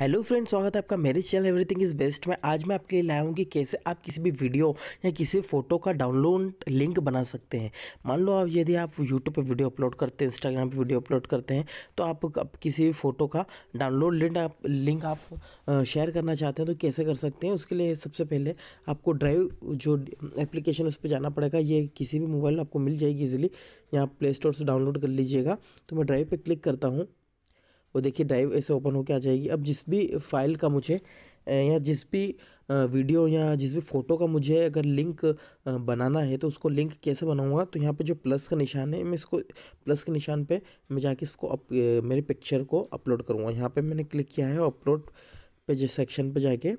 hello friends स्वागत है आपका मेरे चैनल एवरीथिंग इज़ बेस्ट में आज मैं आपके लिए लाया हूँ कि कैसे आप किसी भी वीडियो या किसी फ़ोटो का डाउनलोड लिंक बना सकते हैं मान लो आप यदि आप यूट्यूब पे वीडियो अपलोड करते हैं इंस्टाग्राम पे वीडियो अपलोड करते हैं तो आप, आप किसी भी फ़ोटो का डाउनलोड लिंक आप लिंक आप शेयर करना चाहते हैं तो कैसे कर सकते हैं उसके लिए सबसे पहले आपको ड्राइव जो एप्लीकेशन उस पर जाना पड़ेगा ये किसी भी मोबाइल आपको मिल जाएगी ईजिली यहाँ प्ले स्टोर से डाउनलोड कर लीजिएगा तो मैं ड्राइव पर क्लिक करता हूँ वो देखिए ड्राइव ऐसे ओपन होकर आ जाएगी अब जिस भी फाइल का मुझे या जिस भी वीडियो या जिस भी फ़ोटो का मुझे अगर लिंक बनाना है तो उसको लिंक कैसे बनाऊंगा तो यहाँ पे जो प्लस का निशान है मैं इसको प्लस के निशान पे मैं जाके इसको अप मेरी पिक्चर को अपलोड करूँगा यहाँ पे मैंने क्लिक किया है अपलोड पे जिस सेक्शन पे जाके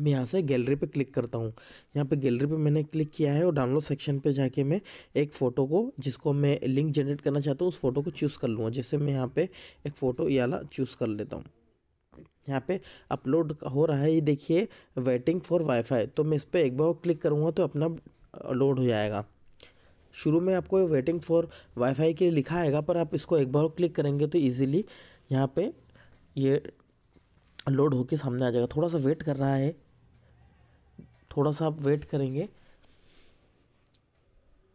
मैं यहाँ से गैलरी पे क्लिक करता हूँ यहाँ पे गैलरी पे मैंने क्लिक किया है और डाउनलोड सेक्शन पे जाके मैं एक फ़ोटो को जिसको मैं लिंक जनरेट करना चाहता हूँ उस फ़ोटो को चूज़ कर लूँगा जैसे मैं यहाँ पे एक फ़ोटो याला चूज़ कर लेता हूँ यहाँ पे अपलोड हो रहा है ये देखिए वेटिंग फॉर वाईफाई तो मैं इस पर एक बार क्लिक करूँगा तो अपना लोड हो जाएगा शुरू में आपको वेटिंग फॉर वाईफाई के लिए लिखा आएगा पर आप इसको एक बार क्लिक करेंगे तो ईज़िली यहाँ पर ये लोड होके सामने आ जाएगा थोड़ा सा वेट कर रहा है थोड़ा सा आप वेट करेंगे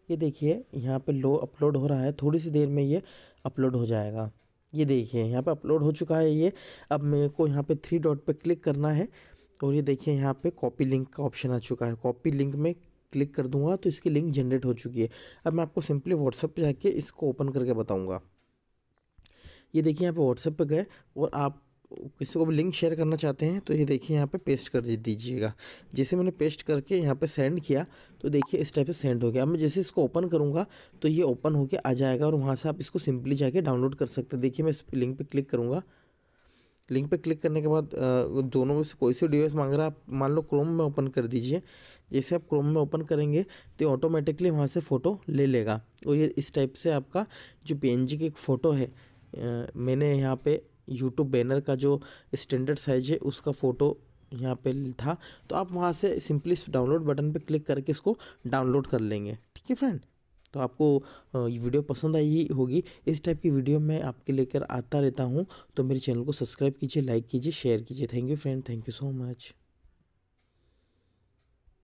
ये देखिए यहाँ पे लो अपलोड हो रहा है थोड़ी सी देर में ये अपलोड हो जाएगा ये देखिए यहाँ पे अपलोड हो चुका है ये अब मेरे को यहाँ पे थ्री डॉट पे क्लिक करना है और ये देखिए यहाँ पे कॉपी लिंक का ऑप्शन आ चुका है कॉपी लिंक में क्लिक कर दूंगा तो इसकी लिंक जनरेट हो चुकी है अब मैं आपको सिंपली व्हाट्सएप पर जाके इसको ओपन करके बताऊँगा ये देखिए यहाँ पर व्हाट्सएप पर गए और आप किसी को भी लिंक शेयर करना चाहते हैं तो ये देखिए यहाँ पे पेस्ट कर दीजिएगा जैसे मैंने पेस्ट करके यहाँ पे सेंड किया तो देखिए इस टाइप से सेंड हो गया अब मैं जैसे इसको ओपन करूँगा तो ये ओपन होके आ जाएगा और वहाँ से आप इसको सिंपली जाके डाउनलोड कर सकते हैं देखिए मैं इस लिंक पर क्लिक करूँगा लिंक पर क्लिक करने के बाद दोनों में से कोई सी डिवाइस मांग रहा है आप मान लो क्रोम में ओपन कर दीजिए जैसे आप क्रोम में ओपन करेंगे तो ऑटोमेटिकली वहाँ से फ़ोटो ले लेगा और ये इस टाइप से आपका जो पी की एक फ़ोटो है मैंने यहाँ पे यूट्यूब बैनर का जो स्टैंडर्ड साइज है उसका फ़ोटो यहाँ पे था तो आप वहाँ से सिंपली डाउनलोड बटन पे क्लिक करके इसको डाउनलोड कर लेंगे ठीक है फ्रेंड तो आपको ये वीडियो पसंद आई होगी इस टाइप की वीडियो मैं आपके लेकर आता रहता हूँ तो मेरे चैनल को सब्सक्राइब कीजिए लाइक कीजिए शेयर कीजिए thank you friend thank you so much